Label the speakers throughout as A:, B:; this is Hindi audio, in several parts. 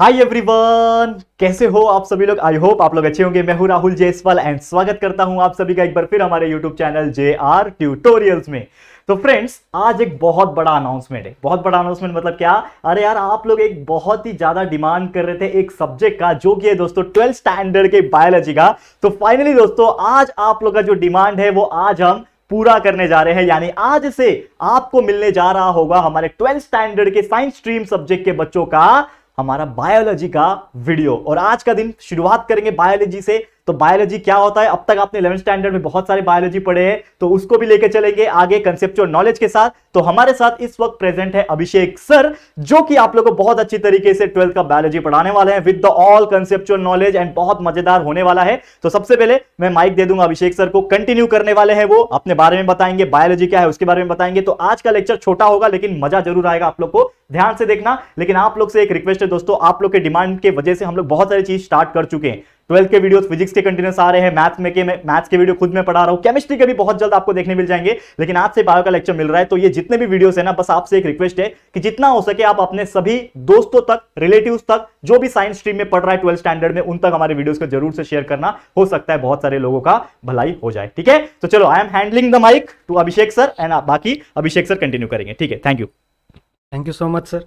A: हाय एवरीवन कैसे हो आप सभी लोग आई होप आप लोग अच्छे होंगे मैं हूं राहुल जयसवाल एंड स्वागत करता हूं आप सभी का एक बार फिर हमारे YouTube channel J R tutorials में तो फ्रेंड्स आज एक बहुत बड़ा अनाउंसमेंट है बहुत बड़ा अनाउंसमेंट मतलब क्या अरे यार आप लोग एक बहुत ही ज्यादा डिमांड कर रहे थे एक सब्जेक्ट का जो कि है दोस्तों ट्वेल्थ स्टैंडर्ड के बायोलॉजी का तो फाइनली दोस्तों आज आप लोग का जो डिमांड है वो आज हम पूरा करने जा रहे हैं यानी आज से आपको मिलने जा रहा होगा हमारे ट्वेल्थ स्टैंडर्ड के साइंस स्ट्रीम सब्जेक्ट के बच्चों का हमारा बायोलॉजी का वीडियो और आज का दिन शुरुआत करेंगे बायोलॉजी से तो बायोलॉजी क्या होता है अब तक आपने इलेवन स्टैंडर्ड में बहुत सारे बायोलॉजी पढ़े हैं तो उसको भी लेके चलेंगे आगे कंसेप्चुअल नॉलेज के साथ तो हमारे साथ इस वक्त प्रेजेंट है अभिषेक सर जो कि आप लोगों को बहुत अच्छी तरीके से ट्वेल्थ का बायोलॉजी पढ़ाने वाले हैं with the all concept knowledge and बहुत मजेदार होने वाला है तो सबसे पहले मैं माइक दे दूंगा अभिषेक सर को कंटिन्यू करने वाले हैं वो अपने बारे में बताएंगे बायोलॉजी क्या है उसके बारे में बताएंगे तो आज का लेक्चर छोटा होगा लेकिन मजा जरूर आएगा आप लोग को ध्यान से देखना लेकिन आप लोग से एक रिक्वेस्ट है दोस्तों आप लोग के डिमांड के वजह से हम लोग बहुत सारी चीज स्टार्ट कर चुके हैं ट्वेल्थ के वीडियोस फिजिक्स के कंटिन्यूस आ रहे हैं मैथ्स में के मैथ्स के वीडियो खुद में पढ़ा रहा हूँ केमिस्ट्री के भी बहुत जल्द आपको देखने मिल जाएंगे लेकिन आज से बायो का लेक्चर मिल रहा है तो ये जितने भी वीडियोस है ना बस आपसे एक रिक्वेस्ट है कि जितना हो सके आप अपने सभी दोस्तों तक रिलेटिव तक जो भी साइंस स्ट्रीम में पढ़ रहा है ट्वेल्थ स्टैंडर्ड में उन तक हमारे वीडियोज को जरूर से शेयर करना हो सकता है बहुत सारे लोगों का भलाई हो जाए ठीक है तो चलो I am handling the mic to Abhishek sir and बाकी अभिषेक सर कंटिन्यू करेंगे ठीक है thank you
B: thank you so much sir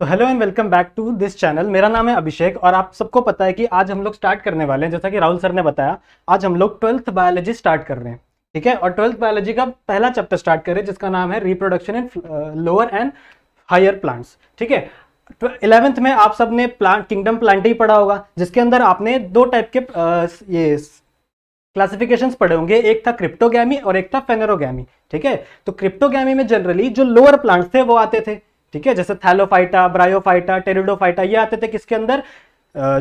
B: तो hello and welcome back to this channel मेरा नाम है अभिषेक और आप सबको पता है कि आज हम लोग स्टार्ट करने वाले हैं जैसा कि राहुल सर ने बताया आज हम लोग ट्वेल्थ बायोलॉजी स्टार्ट कर रहे हैं ठीक है और ट्वेल्थ बायोलॉजी का पहला चैप्टर स्टार्ट कर रहे हैं जिसका नाम है reproduction in lower and higher plants ठीक है इलेवेंथ में आप सब ने प्लांट किंगडम प्लांट ही पढ़ा होगा जिसके अंदर आपने दो टाइप के आ, uh, ये क्लासिफिकेशन पढ़े होंगे एक था क्रिप्टोगैमी और एक था फेनरोगैमी ठीक है तो क्रिप्टोगैमी में जनरली जो लोअर प्लांट्स थे वो आते थे ठीक है जैसे थैलोफाइटा ब्रायोफाइटा टेरिडोफाइटा ये आते थे किसके अंदर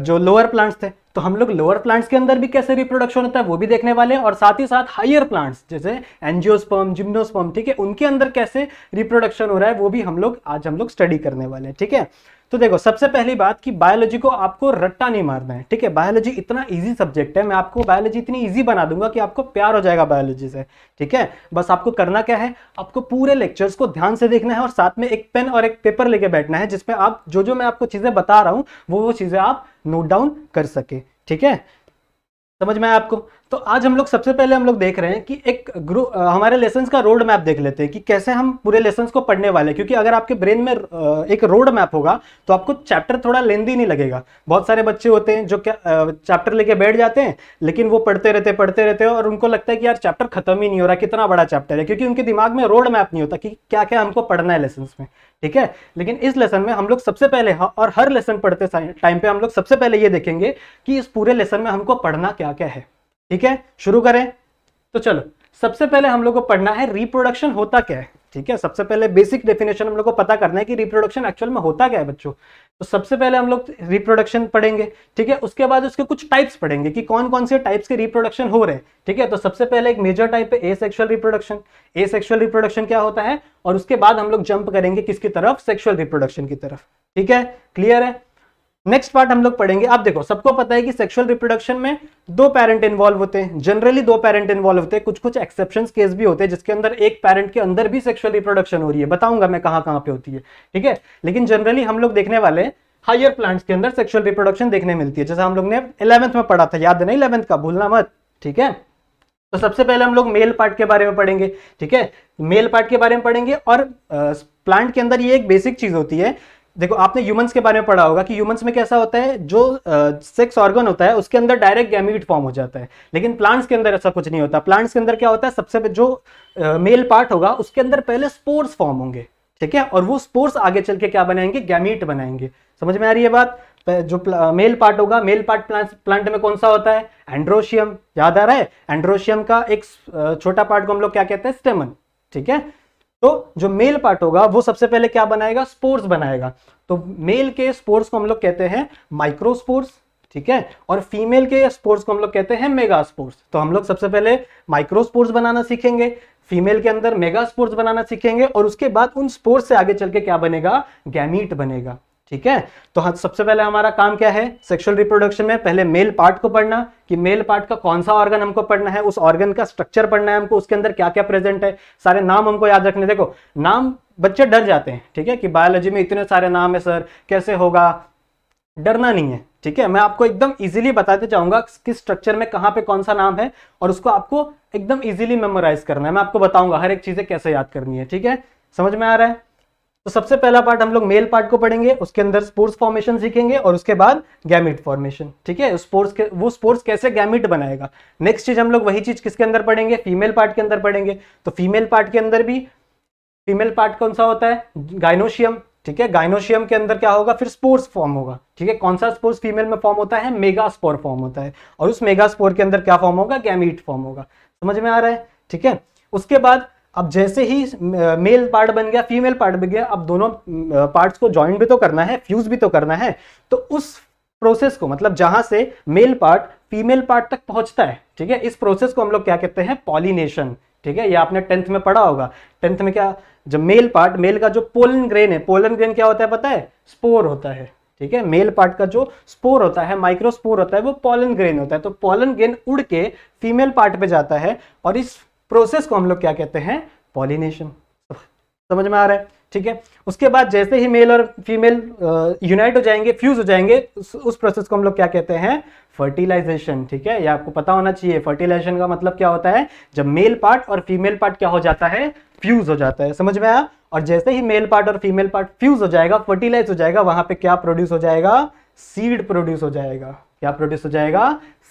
B: जो लोअर प्लांट्स थे तो हम लोग लोअर प्लांट्स के अंदर भी कैसे रिप्रोडक्शन होता है वो भी देखने वाले हैं और साथ ही साथ हायर प्लांट्स जैसे एनजियोस्पर्म जिम्नोस्पर्म ठीक है उनके अंदर कैसे रिप्रोडक्शन हो रहा है वो भी हम लोग आज हम लोग स्टडी करने वाले हैं ठीक है तो देखो सबसे पहली बात कि बायोलॉजी को आपको रट्टा नहीं मारना है ठीक है बायोलॉजी इतना इजी सब्जेक्ट है मैं आपको बायोलॉजी इतनी इजी बना दूंगा कि आपको प्यार हो जाएगा बायोलॉजी से ठीक है बस आपको करना क्या है आपको पूरे लेक्चर्स को ध्यान से देखना है और साथ में एक पेन और एक पेपर लेके बैठना है जिसमें आप जो जो मैं आपको चीज़ें बता रहा हूँ वो वो चीज़ें आप नोट डाउन कर सके ठीक है समझ में आपको तो आज हम लोग सबसे पहले हम लोग देख रहे हैं कि एक ग्रुप हमारे लेसन का रोड मैप देख लेते हैं कि कैसे हम पूरे लेसन को पढ़ने वाले हैं क्योंकि अगर आपके ब्रेन में एक रोड मैप होगा तो आपको चैप्टर थोड़ा लेंदी नहीं लगेगा बहुत सारे बच्चे होते हैं जो क्या चैप्टर लेके बैठ जाते हैं लेकिन वो पढ़ते रहते पढ़ते रहते और उनको लगता है कि यार चैप्टर खत्म ही नहीं हो रहा कितना बड़ा चैप्टर है क्योंकि उनके दिमाग में रोड मैप नहीं होता कि क्या क्या हमको पढ़ना है लेसन में ठीक है लेकिन इस लेसन में हम लोग सबसे पहले और हर लेसन पढ़ते टाइम पर हम लोग सबसे पहले ये देखेंगे कि इस पूरे लेसन में हमको पढ़ना क्या क्या है ठीक है शुरू करें तो चलो सबसे पहले हम लोग को पढ़ना है रिप्रोडक्शन होता क्या है ठीक है सबसे पहले बेसिक डेफिनेशन हम लोग को पता करना है कि रिप्रोडक्शन एक्चुअल में होता क्या है बच्चों तो सबसे पहले हम लोग रिप्रोडक्शन पढ़ेंगे ठीक है उसके बाद उसके कुछ टाइप्स पढ़ेंगे कि कौन कौन से टाइप्स के रिप्रोडक्शन हो रहे हैं ठीक है तो सबसे पहले एक मेजर टाइप है asexual reproduction asexual reproduction क्या होता है और उसके बाद हम लोग जंप करेंगे किसकी तरफ सेक्शुअल रिप्रोडक्शन की तरफ ठीक है क्लियर है नेक्स्ट पार्ट हम लोग पढ़ेंगे आप देखो सबको पता है कि सेक्सुअल रिप्रोडक्शन में दो पेरेंट इन्वॉल्व होते हैं जनरली दो पेरेंट इन्वॉल्व होते हैं कुछ कुछ एक्सेप्शन केस भी होते हैं जिसके अंदर एक पेरेंट के अंदर भी सेक्सुअल रिप्रोडक्शन हो रही है बताऊंगा मैं कहाँ कहां पे होती है ठीक है लेकिन जनरली हम लोग देखने वाले हायर प्लांट्स के अंदर सेक्सुअल रिप्रोडक्शन देखने मिलती है जैसे हम लोग ने इलेवंथ में पढ़ा था याद नहीं इलेवंथ का भूलना मत ठीक है तो सबसे पहले हम लोग मेल पार्ट के बारे में पढ़ेंगे ठीक है मेल पार्ट के बारे में पढ़ेंगे और प्लांट के अंदर ये एक बेसिक चीज होती है देखो आपने ह्यूमंस के बारे में पढ़ा होगा कि ह्यूमंस में कैसा होता है जो सेक्स ऑर्गन होता है उसके अंदर डायरेक्ट गैमीट फॉर्म हो जाता है लेकिन प्लांट्स के अंदर ऐसा कुछ नहीं होता प्लांट्स के अंदर क्या होता है सबसे जो मेल uh, पार्ट होगा उसके अंदर पहले स्पोर्स फॉर्म होंगे ठीक है और वो स्पोर्स आगे चल के क्या बनाएंगे गैमीट बनाएंगे समझ में आ रही है बात जो मेल पार्ट होगा मेल पार्ट प्लांट प्लांट में कौन सा होता है एंड्रोशियम याद आ रहा है एंड्रोशियम का एक छोटा पार्ट को हम लोग क्या कहते हैं स्टेमन ठीक है तो जो मेल पार्ट होगा वो सबसे पहले क्या बनाएगा स्पोर्स बनाएगा तो मेल के स्पोर्स को हम लोग कहते हैं माइक्रोस्पोर्स ठीक है और फीमेल के स्पोर्स को हम लोग कहते हैं मेगा स्पोर्स तो हम लोग सबसे पहले माइक्रोस्पोर्स बनाना सीखेंगे फीमेल के अंदर मेगा स्पोर्स बनाना सीखेंगे और उसके बाद उन स्पोर्स से आगे चल के क्या बनेगा गैमीट बनेगा ठीक है तो हाँ सबसे पहले हमारा काम क्या है सेक्सुअल रिप्रोडक्शन में पहले मेल पार्ट को पढ़ना कि मेल पार्ट का कौन सा ऑर्गन हमको पढ़ना है उस ऑर्गन का स्ट्रक्चर पढ़ना है हमको उसके अंदर क्या क्या प्रेजेंट है सारे नाम हमको याद रखने देखो नाम बच्चे डर जाते हैं ठीक है कि बायोलॉजी में इतने सारे नाम है सर कैसे होगा डरना नहीं है ठीक है मैं आपको एकदम इजिली बताते चाहूंगा किस स्ट्रक्चर में कहाँ पे कौन सा नाम है और उसको आपको एकदम इजिली मेमोराइज करना है मैं आपको बताऊंगा हर एक चीजें कैसे याद करनी है ठीक है समझ में आ रहा है तो सबसे पहला पार्ट हम लोग मेल पार्ट को पढ़ेंगे उसके अंदर स्पोर्ट्स फॉर्मेशन सीखेंगे और उसके बाद गैमिट फॉर्मेशन ठीक है स्पोर्ट्स के वो स्पोर्ट्स कैसे गैमिट बनाएगा नेक्स्ट चीज हम लोग वही चीज किसके अंदर पढ़ेंगे फीमेल पार्ट के अंदर पढ़ेंगे तो फीमेल पार्ट के अंदर भी फीमेल पार्ट कौन सा होता है गाइनोशियम ठीक है गाइनोशियम के अंदर क्या होगा फिर स्पोर्स फॉर्म होगा ठीक है कौन सा स्पोर्स फीमेल में फॉर्म होता है मेगा स्पोर फॉर्म होता है और उस मेगा स्पोर के अंदर क्या फॉर्म होगा गैमिट फॉर्म होगा समझ में आ रहा है ठीक है उसके बाद अब जैसे ही मेल पार्ट बन गया फीमेल पार्ट बन गया अब दोनों पार्ट्स को ज्वाइन भी तो करना है फ्यूज भी तो करना है तो उस प्रोसेस को मतलब जहां से मेल पार्ट फीमेल पार्ट तक पहुंचता है ठीक है इस प्रोसेस को हम लोग क्या कहते हैं पॉलिनेशन ठीक है ये आपने टेंथ में पढ़ा होगा टेंथ में क्या जब मेल पार्ट मेल का जो पोलन ग्रेन है पोलन ग्रेन क्या होता है पता है स्पोर होता है ठीक है मेल पार्ट का जो स्पोर होता है माइक्रोस्पोर होता है वो पॉलन ग्रेन होता है तो पॉलन ग्रेन उड़ के फीमेल पार्ट पे जाता है और इस प्रोसेस को हम लोग क्या कहते हैं पॉलिनेशन समझ में आ रहा है ठीक है उसके बाद जैसे ही मेल और फीमेल यूनाइट uh, हो जाएंगे फ्यूज हो जाएंगे उस, उस प्रोसेस को हम लोग क्या कहते हैं फर्टिलाइजेशन ठीक है ये आपको पता होना चाहिए फर्टिलाइजेशन का मतलब क्या होता है जब मेल पार्ट और फीमेल पार्ट क्या हो जाता है फ्यूज हो जाता है समझ में आया और जैसे ही मेल पार्ट और फीमेल पार्ट फ्यूज हो जाएगा फर्टिलाइज हो जाएगा वहां पर क्या प्रोड्यूस हो जाएगा सीड प्रोड्यूस हो जाएगा क्या प्रोड्यूस हो जाएगा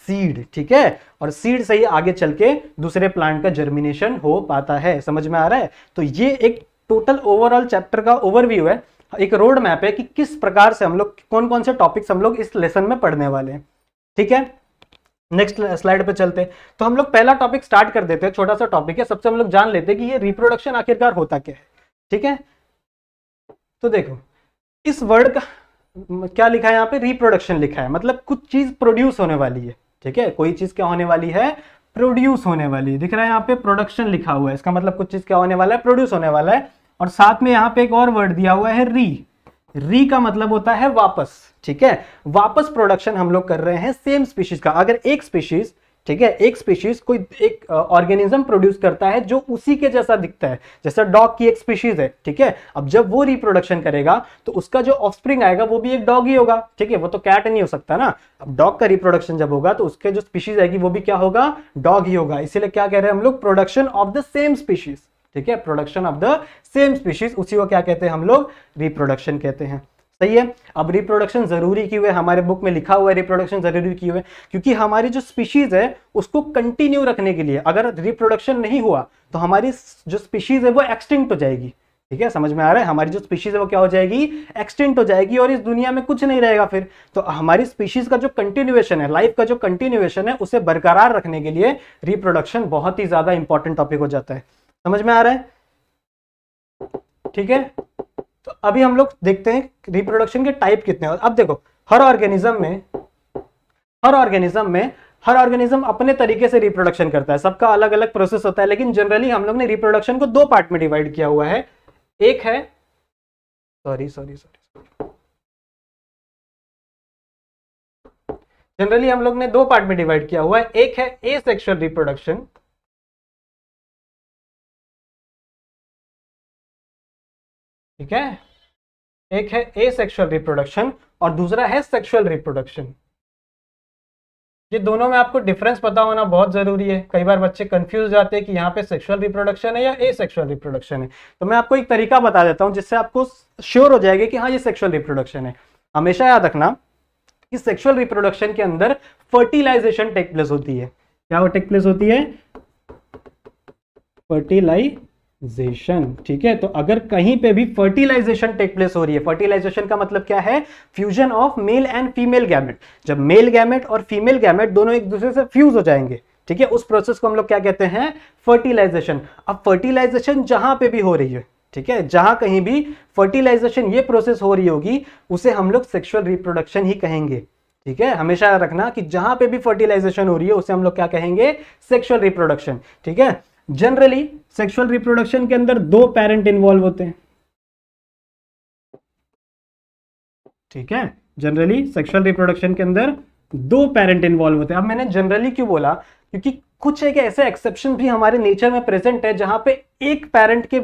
B: सीड ठीक है और सीड से ही आगे चल के दूसरे प्लांट का जर्मिनेशन हो पाता है समझ में आ रहा है तो ये एक टोटल ओवरऑल चैप्टर का ओवरव्यू है एक रोड मैप है कि किस प्रकार से हम लोग कौन कौन से टॉपिक्स हम लोग इस लेसन में पढ़ने वाले हैं ठीक है नेक्स्ट स्लाइड पे चलते हैं तो हम लोग पहला टॉपिक स्टार्ट कर देते हैं छोटा सा टॉपिक है सबसे हम लोग जान लेते हैं कि ये रिप्रोडक्शन आखिरकार होता क्या है ठीक है तो देखो इस वर्ड का क्या लिखा है यहाँ पे रिप्रोडक्शन लिखा है मतलब कुछ चीज प्रोड्यूस होने वाली है ठीक है कोई चीज़ क्या होने वाली है प्रोड्यूस होने वाली दिख रहा है यहाँ पे प्रोडक्शन लिखा हुआ है इसका मतलब कुछ चीज़ क्या होने वाला है प्रोड्यूस होने वाला है और साथ में यहाँ पे एक और वर्ड दिया हुआ है री री का मतलब होता है वापस ठीक है वापस प्रोडक्शन हम लोग कर रहे हैं सेम स्पीशीज का अगर एक स्पीशीज ठीक है एक स्पीशीज कोई एक ऑर्गेनिज्म प्रोड्यूस करता है जो उसी के जैसा दिखता है जैसा डॉग की एक स्पीशीज है ठीक है अब जब वो रिप्रोडक्शन करेगा तो उसका जो ऑफस्प्रिंग आएगा वो भी एक डॉग ही होगा ठीक है वो तो कैट नहीं हो सकता ना अब डॉग का रिप्रोडक्शन जब होगा तो उसके जो स्पीशीज आएगी वो भी क्या होगा डॉग ही होगा इसीलिए क्या कह रहे हैं हम लोग production of the same species ठीक है production of the same species उसी को क्या कहते हैं हम लोग रिप्रोडक्शन कहते हैं सही है अब रिप्रोडक्शन जरूरी क्यों है हमारे बुक में लिखा हुआ है रिप्रोडक्शन जरूरी क्यों है क्योंकि हमारी जो स्पीशीज है उसको कंटिन्यू रखने के लिए अगर रिप्रोडक्शन नहीं हुआ तो हमारी जो स्पीशीज है वो एक्सटिंक्ट हो जाएगी ठीक है समझ में आ रहा है हमारी जो स्पीशीज है वो क्या हो जाएगी एक्सटेंट हो जाएगी और इस दुनिया में कुछ नहीं रहेगा फिर तो हमारी स्पीशीज का जो कंटिन्यूएशन है लाइफ का जो कंटिन्यूएशन है उसे बरकरार रखने के लिए रिप्रोडक्शन बहुत ही ज्यादा इंपॉर्टेंट टॉपिक हो जाता है समझ में आ रहा है ठीक है तो अभी हम लोग देखते हैं रिप्रोडक्शन के टाइप कितने हैं अब देखो हर ऑर्गेनिज्म में हर ऑर्गेनिज्म में हर ऑर्गेनिज्म अपने तरीके से रिप्रोडक्शन करता है सबका अलग अलग प्रोसेस होता है लेकिन जनरली हम लोग ने रिप्रोडक्शन को दो पार्ट में डिवाइड किया हुआ है एक है सॉरी सॉरी सॉरी जनरली हम लोग ने दो पार्ट में डिवाइड किया हुआ है एक है ए सेक्शुअल रिप्रोडक्शन ठीक है एक है ए सेक्शुअल रिप्रोडक्शन और दूसरा है सेक्शुअल रिप्रोडक्शन ये दोनों में आपको डिफरेंस पता होना बहुत जरूरी है कई बार बच्चे कंफ्यूज जाते हैं कि यहाँ पे सेक्सुअल रिप्रोडक्शन है या ए सेक्सुअल रिप्रोडक्शन है तो मैं आपको एक तरीका बता देता हूँ जिससे आपको श्योर हो जाएगा कि हाँ ये सेक्सुअल रिप्रोडक्शन है हमेशा याद रखना कि सेक्सुअल रिप्रोडक्शन के अंदर फर्टिलाइजेशन टेक प्लेस होती है क्या वो टेक प्लेस होती है फर्टिलाइज फर्टिलाइजेशन ठीक है तो अगर कहीं पे भी फर्टिलाइजेशन टेक प्लेस हो रही है फर्टिलाइजेशन का मतलब क्या है fusion of male and female gamete जब मेल गैमेट और फीमेल गैमेट दोनों एक दूसरे से फ्यूज हो जाएंगे ठीक है उस प्रोसेस को हम लोग क्या कहते हैं फर्टिलाइजेशन अब फर्टिलाइजेशन जहां पे भी हो रही है ठीक है जहां कहीं भी फर्टिलाइजेशन ये प्रोसेस हो रही होगी उसे हम लोग सेक्सुअल रिप्रोडक्शन ही कहेंगे ठीक है हमेशा रखना कि जहां पे भी फर्टिलाइजेशन हो रही है उसे हम लोग क्या कहेंगे सेक्सुअल रिप्रोडक्शन ठीक है जनरली सेक्सुअल रिप्रोडक्शन के अंदर दो पेरेंट इन्वॉल्व होते हैं ठीक है जनरली सेक्सुअल रिप्रोडक्शन के अंदर दो पेरेंट इन्वॉल्व होते हैं अब मैंने जनरली क्यों बोला क्योंकि कुछ एक ऐसे एक्सेप्शन भी हमारे नेचर में प्रेजेंट है जहां पे एक पेरेंट के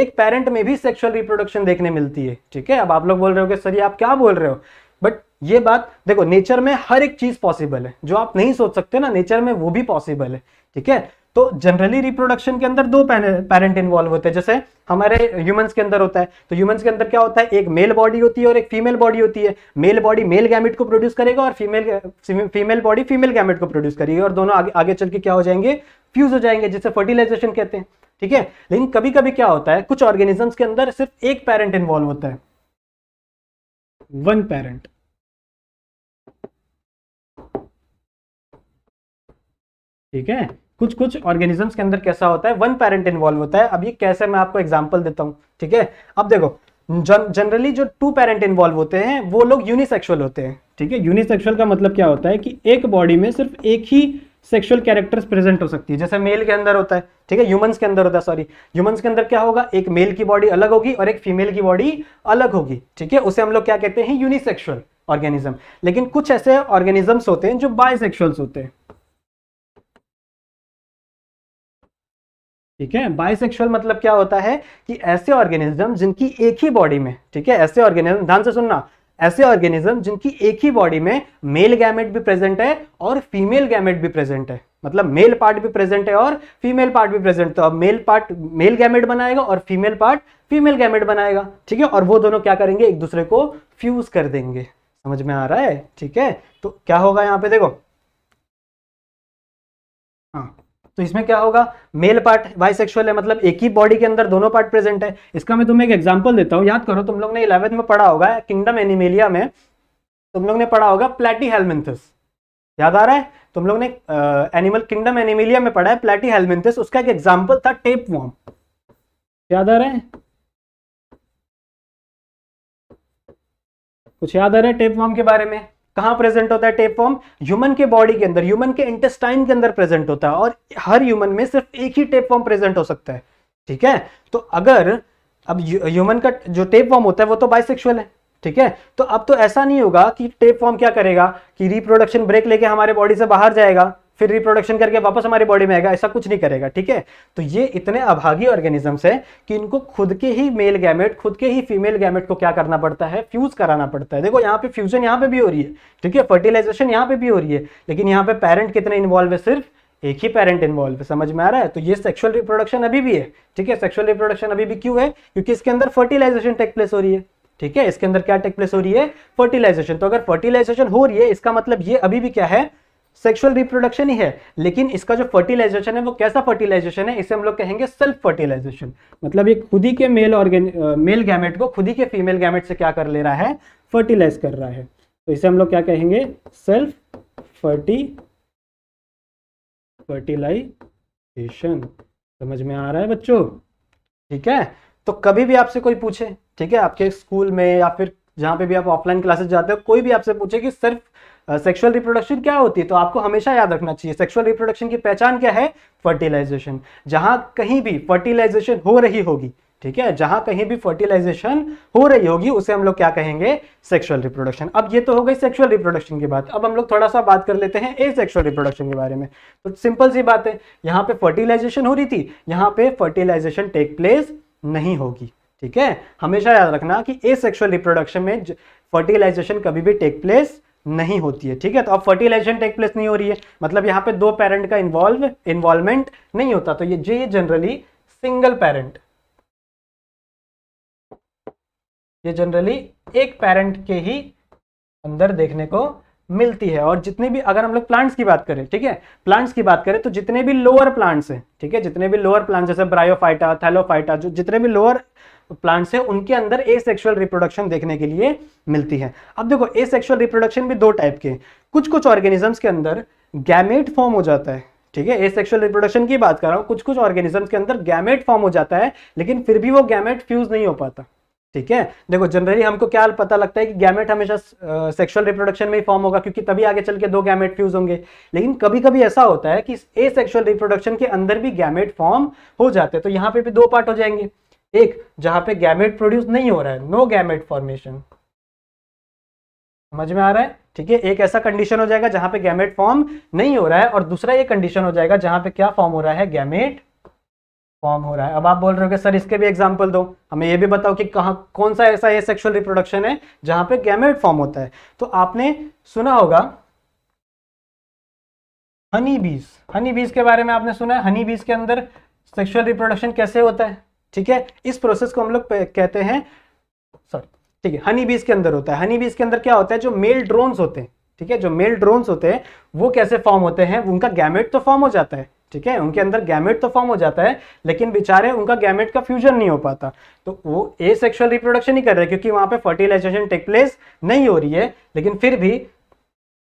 B: एक पेरेंट में भी सेक्सुअल रिप्रोडक्शन देखने मिलती है ठीक है अब आप लोग बोल रहे हो सर आप क्या बोल रहे हो बट ये बात देखो नेचर में हर एक चीज पॉसिबल है जो आप नहीं सोच सकते ना नेचर में वो भी पॉसिबल है ठीक है तो जनरली रिप्रोडक्शन के अंदर दो पेरेंट इन्वॉल्व होते हैं जैसे हमारे ह्यूमंस के अंदर होता है तो ह्यूमंस के अंदर क्या होता है एक मेल बॉडी होती है और एक फीमेल बॉडी होती है मेल बॉडी मेल गैमेट को प्रोड्यूस करेगा और female female body female gamete को प्रोड्यूस करेगी और दोनों आगे आगे चल के क्या हो जाएंगे फ्यूज हो जाएंगे जिसे फर्टिलाइजेशन कहते हैं ठीक है लेकिन कभी कभी क्या होता है कुछ ऑर्गेनिजम्स के अंदर सिर्फ एक पेरेंट इन्वॉल्व होता है वन पेरेंट ठीक है कुछ कुछ ऑर्गेनिजम्स के अंदर कैसा होता है वन पेरेंट इन्वॉल्व होता है अब ये कैसे मैं आपको एग्जाम्पल देता हूँ ठीक है अब देखो जनरली जो टू पेरेंट इन्वॉल्व होते हैं वो लोग यूनिसेक्सुअल होते हैं ठीक है यूनिसेक्सुअल का मतलब क्या होता है कि एक बॉडी में सिर्फ एक ही सेक्सुअल कैरेक्टर्स प्रेजेंट हो सकती है जैसे मेल के अंदर होता है ठीक है ह्यूमंस के अंदर होता है सॉरी ह्यूमंस के अंदर क्या होगा एक मेल की बॉडी अलग होगी और एक फीमेल की बॉडी अलग होगी ठीक है उसे हम लोग क्या कहते हैं यूनिसेक्सुअल ऑर्गेनिज्म लेकिन कुछ ऐसे ऑर्गेनिजम्स होते हैं जो बायसेक्सुअल्स होते हैं ठीक है बाइसेक्सुअल मतलब क्या होता है कि ऐसे ऑर्गेनिज्म जिनकी एक ही बॉडी में ठीक है ऐसे ऑर्गेनिज्म ध्यान से सुनना ऐसे ऑर्गेनिज्म जिनकी एक ही बॉडी में मेल गैमेट भी प्रेजेंट है और फीमेल गैमेट भी प्रेजेंट है मतलब मेल पार्ट भी प्रेजेंट है और फीमेल पार्ट भी प्रेजेंट तो अब मेल पार्ट मेल गैमेट बनाएगा और फीमेल पार्ट फीमेल गैमेट बनाएगा ठीक है और वो दोनों क्या करेंगे एक दूसरे को फ्यूज कर देंगे समझ में आ रहा है ठीक है तो क्या होगा यहाँ पे देखो हाँ तो इसमें क्या होगा मेल पार्ट वाइसेक्सुअल है मतलब एक ही बॉडी के अंदर दोनों पार्ट प्रेजेंट है इसका मैं तुम्हें एक एग्जाम्पल देता हूँ याद करो तुम लोग ने इलेवेंथ में पढ़ा होगा किंगडम एनिमेलिया में तुम लोग ने पढ़ा होगा प्लेटी हेलमिंथस याद आ रहा है तुम लोग ने एनिमल किंगडम एनिमेलिया में पढ़ा है प्लेटी हेलमिंथस उसका एक एग्जाम्पल था टेप वॉम याद आ रहा है कुछ याद आ रहा है टेप वॉम के बारे में कहाँ प्रेजेंट होता है टेप फॉर्म ह्यूमन के बॉडी के अंदर ह्यूमन के इंटेस्टाइन के अंदर प्रेजेंट होता है और हर ह्यूमन में सिर्फ एक ही टेप फॉर्म प्रेजेंट हो सकता है ठीक है तो अगर अब ह्यूमन का जो टेप फॉर्म होता है वो तो बाइसेक्सुअल है ठीक है तो अब तो ऐसा नहीं होगा कि टेप फॉर्म क्या करेगा कि रिप्रोडक्शन ब्रेक लेके हमारे बॉडी से बाहर जाएगा फिर रिप्रोडक्शन करके वापस हमारी बॉडी में आएगा ऐसा कुछ नहीं करेगा ठीक है तो ये इतने अभागी ऑर्गेनिजम्स है कि इनको खुद के ही मेल गैमेट खुद के ही फीमेल गैमेट को क्या करना पड़ता है फ्यूज कराना पड़ता है देखो यहाँ पे फ्यूजन यहाँ पे भी हो रही है ठीक है फर्टिलाइजेशन यहाँ पे भी हो रही है लेकिन यहाँ पे पेरेंट कितने इन्वॉल्व है सिर्फ एक ही पेरेंट इन्वॉल्व है समझ में आ रहा है तो ये सेक्सुअल रिप्रोडक्शन अभी भी है ठीक है सेक्सुअल रिप्रोडक्शन अभी भी क्यों है क्योंकि इसके अंदर फर्टिलाइजेशन टेक प्लेस हो रही है ठीक है इसके अंदर क्या टेक प्लेस हो रही है फर्टिलाइजेशन तो अगर फर्टिलाइजेशन हो रही है इसका मतलब ये अभी भी क्या है सेक्सुअल रिप्रोडक्शन ही है लेकिन इसका जो फर्टिलाइजेशन है वो कैसा फर्टिलाइजेशन है इसे हम लोग कहेंगे सेल्फ फर्टिलाइजेशन मतलब एक खुद ही के मेल ऑर्गेन मेल गैमेट को खुद ही के फीमेल गैमेट से क्या कर ले रहा है फर्टिलाइज कर रहा है तो इसे हम लोग क्या कहेंगे सेल्फ फर्टी फर्टिलाइजेशन समझ में आ रहा है बच्चों ठीक है तो कभी भी आपसे कोई पूछे ठीक है आपके स्कूल में या फिर जहां पे भी आप ऑफलाइन क्लासेस जाते हो कोई भी आपसे पूछे कि सिर्फ सेक्सुअल रिप्रोडक्शन क्या होती है तो आपको हमेशा याद रखना चाहिए सेक्सुअल रिप्रोडक्शन की पहचान क्या है फर्टिलाइजेशन जहां कहीं भी फर्टिलाइजेशन हो रही होगी ठीक है जहां कहीं भी फर्टिलाइजेशन हो रही होगी उसे हम लोग क्या कहेंगे सेक्सुअल रिप्रोडक्शन अब ये तो हो गई सेक्सुअल रिप्रोडक्शन की बात अब हम लोग थोड़ा सा बात कर लेते हैं ए सेक्सुअल रिप्रोडक्शन के बारे में तो सिंपल सी बात है यहाँ पे फर्टिलाइजेशन हो रही थी यहाँ पे फर्टिलाइजेशन टेक प्लेस नहीं होगी ठीक है हमेशा याद रखना कि ए रिप्रोडक्शन में फर्टिलाइजेशन कभी भी टेक प्लेस नहीं होती है ठीक है तो अब फर्टिलाइजेशन टेक प्लेस नहीं हो रही है मतलब यहाँ पे दो पेरेंट का इन्वॉल्व इन्वॉल्वमेंट नहीं होता तो ये जे जनरली सिंगल पेरेंट ये जनरली एक पेरेंट के ही अंदर देखने को मिलती है और जितने भी अगर हम लोग प्लांट्स की बात करें ठीक है प्लांट्स की बात करें तो जितने भी लोअर प्लांट्स हैं ठीक है जितने भी लोअर प्लांट्स जैसे ब्रायोफाइटा थैलोफाइटा जो जितने भी लोअर तो प्लांट से उनके अंदर ए सेक्शुअल रिप्रोडक्शन देखने के लिए मिलती है अब देखो ए सेक्शुअल रिप्रोडक्शन भी दो टाइप के कुछ कुछ ऑर्गेनिजम्स के अंदर गैमेट फॉर्म हो जाता है ठीक है ए सेक्शुअल रिप्रोडक्शन की बात कर रहा हूँ कुछ कुछ ऑर्गेनिजम्स के अंदर गैमेट फॉर्म हो जाता है लेकिन फिर भी वो गैमेट फ्यूज नहीं हो पाता ठीक है देखो जनरली हमको क्या पता लगता है कि गैमेट हमेशा सेक्सुअल रिप्रोडक्शन में ही फॉर्म होगा क्योंकि तभी आगे चल के दो गैमेट फ्यूज होंगे लेकिन कभी कभी ऐसा होता है कि ए सेक्शुअल रिप्रोडक्शन के अंदर भी गैमेट फॉर्म हो जाते हैं तो यहाँ पे भी दो पार्ट हो जाएंगे एक जहां पे गैमेट प्रोड्यूस नहीं हो रहा है नो गैमेट फॉर्मेशन समझ में आ रहा है ठीक है एक ऐसा कंडीशन हो जाएगा जहां पे गैमेट फॉर्म नहीं हो रहा है और दूसरा ये कंडीशन हो जाएगा जहां पे क्या फॉर्म हो रहा है गैमेट फॉर्म हो रहा है अब आप बोल रहे हो सर इसके भी एग्जाम्पल दो हमें यह भी बताओ कि कहा कौन सा ऐसा ये सेक्शुअल रिप्रोडक्शन है जहां पे गैमेट फॉर्म होता है तो आपने सुना होगा हनी बीज हनी बीज के बारे में आपने सुना है हनी बीज के अंदर सेक्शुअल रिप्रोडक्शन कैसे होता है ठीक है इस प्रोसेस को हम लोग कहते हैं सॉरी ठीक है हनी बीज के अंदर होता है हनी बीज के अंदर क्या होता है जो मेल ड्रोन्स होते हैं ठीक है जो मेल ड्रोन्स होते हैं वो कैसे फॉर्म होते हैं उनका गैमेट तो फॉर्म हो जाता है ठीक है उनके अंदर गैमेट तो फॉर्म हो जाता है लेकिन बेचारे उनका गैमेट का फ्यूजन नहीं हो पाता तो वो ए सेक्शुअल रिप्रोडक्शन ही कर रहे क्योंकि वहां पे फर्टिलाइजेशन टेक प्लेस नहीं हो रही है लेकिन फिर भी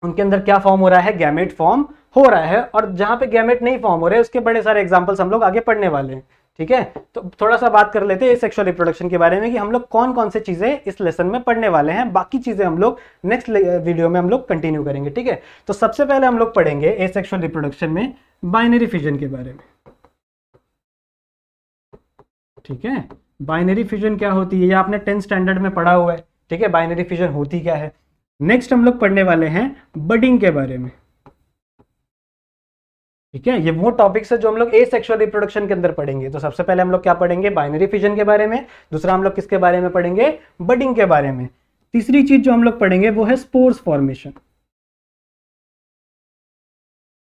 B: उनके अंदर क्या फॉर्म हो रहा है गैमेट फॉर्म हो रहा है और जहां पे गैमेट नहीं फॉर्म हो रहे उसके बड़े सारे एग्जाम्पल्स हम लोग आगे पढ़ने वाले हैं ठीक है तो थोड़ा सा बात कर लेते हैं सेक्सुअल रिप्रोडक्शन के बारे में कि हम लोग कौन कौन से चीज़ें इस लेसन में पढ़ने वाले हैं बाकी चीज़ें हम लोग नेक्स्ट वीडियो में हम लोग कंटिन्यू करेंगे ठीक है तो सबसे पहले हम लोग पढ़ेंगे ए सेक्शुअल रिप्रोडक्शन में बाइनरी फ्यूजन के बारे में ठीक है बाइनरी फ्यूजन क्या होती है ये आपने टेंथ स्टैंडर्ड में पढ़ा हुआ है ठीक है बाइनरी फ्यूजन होती क्या है नेक्स्ट हम लोग पढ़ने वाले हैं बडिंग के बारे में ठीक है ये वो टॉपिक्स है जो हम लोग ए सेक्शुअल रिप्रोडक्शन के अंदर पढ़ेंगे तो सबसे पहले हम लोग क्या पढ़ेंगे बाइनरी फिजन के बारे में दूसरा हम लोग किसके बारे में पढ़ेंगे बडिंग के बारे में तीसरी चीज जो हम लोग पढ़ेंगे वो है स्पोर्स फॉर्मेशन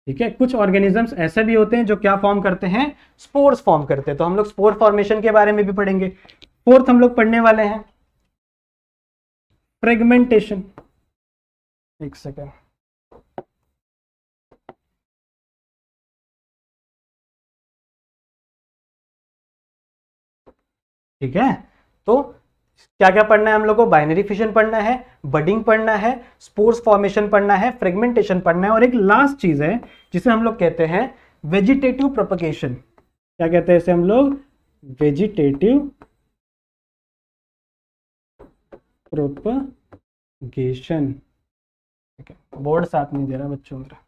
B: ठीक है कुछ ऑर्गेनिजम्स ऐसे भी होते हैं जो क्या फॉर्म करते हैं स्पोर्स फॉर्म करते हैं तो हम लोग स्पोर फॉर्मेशन के बारे में भी पढ़ेंगे फोर्थ हम लोग पढ़ने वाले हैं फ्रेगमेंटेशन एक सेकेंड ठीक है तो क्या क्या पढ़ना है हम लोग को बाइनरी फिशन पढ़ना है बडिंग पढ़ना है स्पोर्स फॉर्मेशन पढ़ना है फ्रेगमेंटेशन पढ़ना है और एक लास्ट चीज है जिसे हम लोग कहते हैं वेजिटेटिव प्रोपकेशन क्या कहते हैं इसे हम लोग वेजिटेटिव प्रोपगेशन बोर्ड साथ नहीं दे रहा बच्चों मेरा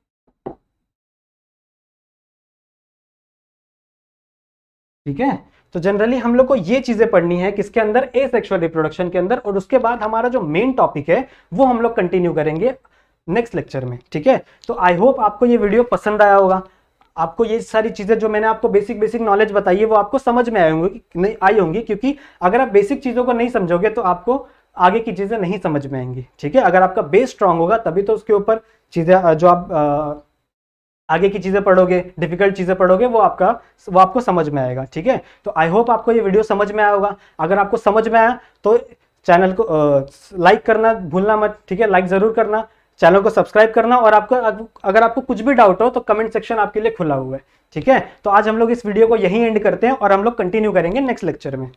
B: ठीक है तो जनरली हम लोग को ये चीजें पढ़नी है किसके अंदर ए सेक्शुअल रिप्रोडक्शन के अंदर और उसके बाद हमारा जो मेन टॉपिक है वो हम लोग कंटिन्यू करेंगे नेक्स्ट लेक्चर में ठीक है तो आई होप आपको ये वीडियो पसंद आया होगा आपको ये सारी चीज़ें जो मैंने आपको बेसिक बेसिक नॉलेज बताई है वो आपको समझ में आई होंगी नहीं आई होंगी क्योंकि अगर आप बेसिक चीज़ों को नहीं समझोगे तो आपको आगे की चीज़ें नहीं समझ में आएंगी ठीक है अगर आपका बेस स्ट्रांग होगा तभी तो उसके ऊपर चीज़ें जो आप आ, आगे की चीज़ें पढ़ोगे डिफिकल्ट चीज़ें पढ़ोगे वो आपका वो आपको समझ में आएगा ठीक है तो आई होप आपको ये वीडियो समझ में आया होगा अगर आपको समझ में आया तो चैनल को लाइक करना भूलना मत ठीक है लाइक ज़रूर करना चैनल को सब्सक्राइब करना और आपको अगर आपको कुछ भी डाउट हो तो कमेंट सेक्शन आपके लिए खुला हुआ है ठीक है तो आज हम लोग इस वीडियो को यहीं एंड करते हैं और हम लोग कंटिन्यू करेंगे नेक्स्ट लेक्चर में